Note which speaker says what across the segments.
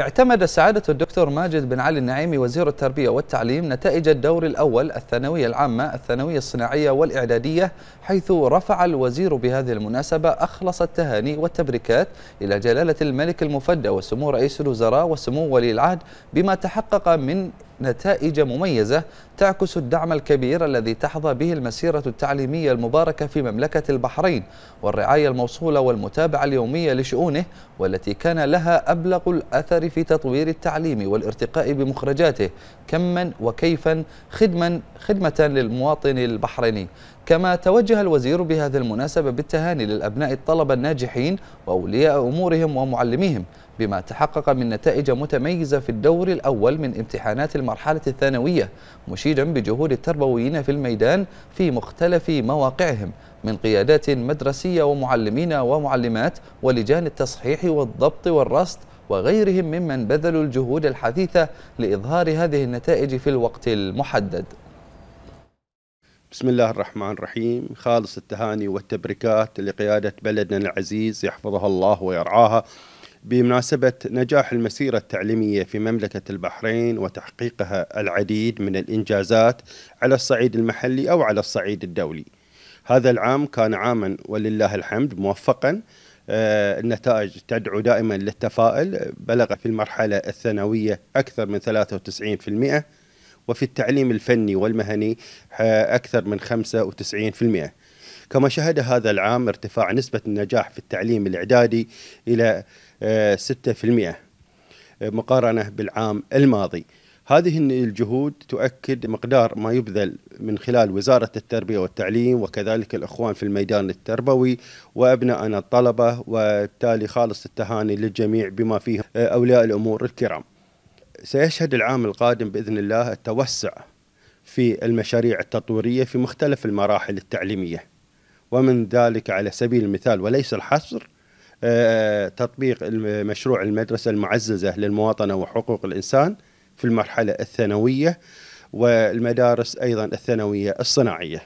Speaker 1: اعتمد سعادة الدكتور ماجد بن علي النعيمي وزير التربية والتعليم نتائج الدور الأول الثانوية العامة الثانوية الصناعية والإعدادية حيث رفع الوزير بهذه المناسبة أخلص التهاني والتبريكات إلى جلالة الملك المفدى وسمو رئيس الوزراء وسمو ولي العهد بما تحقق من نتائج مميزة تعكس الدعم الكبير الذي تحظى به المسيرة التعليمية المباركة في مملكة البحرين والرعاية الموصولة والمتابعة اليومية لشؤونه والتي كان لها أبلغ الأثر في تطوير التعليم والارتقاء بمخرجاته كما وكيفا خدما خدمة للمواطن البحريني كما توجه الوزير بهذه المناسبة بالتهاني للأبناء الطلبة الناجحين وأولياء أمورهم ومعلميهم بما تحقق من نتائج متميزة في الدور الأول من امتحانات المرحلة الثانوية مشيدا بجهود التربويين في الميدان في مختلف مواقعهم من قيادات مدرسية ومعلمين ومعلمات ولجان التصحيح والضبط والرصد وغيرهم ممن بذلوا الجهود الحثيثة لإظهار هذه النتائج في الوقت المحدد بسم الله الرحمن الرحيم خالص التهاني والتبركات
Speaker 2: لقيادة بلدنا العزيز يحفظها الله ويرعاها بمناسبة نجاح المسيرة التعليمية في مملكة البحرين وتحقيقها العديد من الإنجازات على الصعيد المحلي أو على الصعيد الدولي. هذا العام كان عاما ولله الحمد موفقا آه، النتائج تدعو دائما للتفاؤل بلغ في المرحلة الثانوية أكثر من 93% وفي التعليم الفني والمهني آه، أكثر من 95% كما شهد هذا العام ارتفاع نسبة النجاح في التعليم الإعدادي إلى 6% آه، آه، مقارنة بالعام الماضي هذه الجهود تؤكد مقدار ما يبذل من خلال وزارة التربية والتعليم وكذلك الإخوان في الميدان التربوي وأبناءنا الطلبة وبالتالي خالص التهاني للجميع بما فيه آه، أولياء الأمور الكرام سيشهد العام القادم بإذن الله التوسع في المشاريع التطويرية في مختلف المراحل التعليمية ومن ذلك على سبيل المثال وليس الحصر آه، تطبيق مشروع المدرسة المعززة للمواطنة وحقوق الإنسان في المرحلة الثانوية والمدارس أيضا الثانوية الصناعية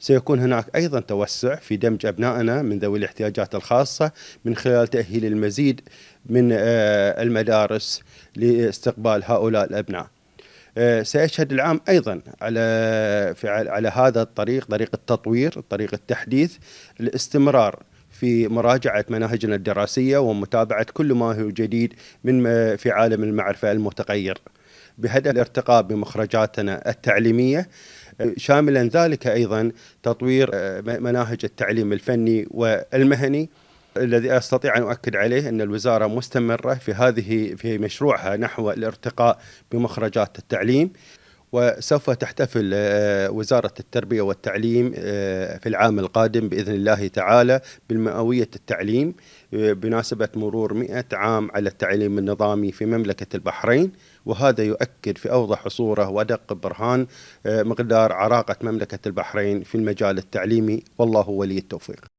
Speaker 2: سيكون هناك أيضا توسع في دمج أبنائنا من ذوي الاحتياجات الخاصة من خلال تأهيل المزيد من آه، المدارس لاستقبال هؤلاء الأبناء آه، سيشهد العام ايضا على على هذا الطريق طريق التطوير طريق التحديث الاستمرار في مراجعة مناهجنا الدراسية ومتابعة كل ما هو جديد من في عالم المعرفة المتغير بهدف الارتقاء بمخرجاتنا التعليمية آه، شاملا ذلك أيضا تطوير آه، مناهج التعليم الفني والمهني الذي استطيع ان اؤكد عليه ان الوزاره مستمره في هذه في مشروعها نحو الارتقاء بمخرجات التعليم وسوف تحتفل آه، وزارة التربية والتعليم آه، في العام القادم بإذن الله تعالى بالمئوية التعليم آه، بمناسبة مرور 100 عام على التعليم النظامي في مملكة البحرين وهذا يؤكد في أوضح صورة وأدق برهان مقدار عراقة مملكة البحرين في المجال التعليمي والله ولي التوفيق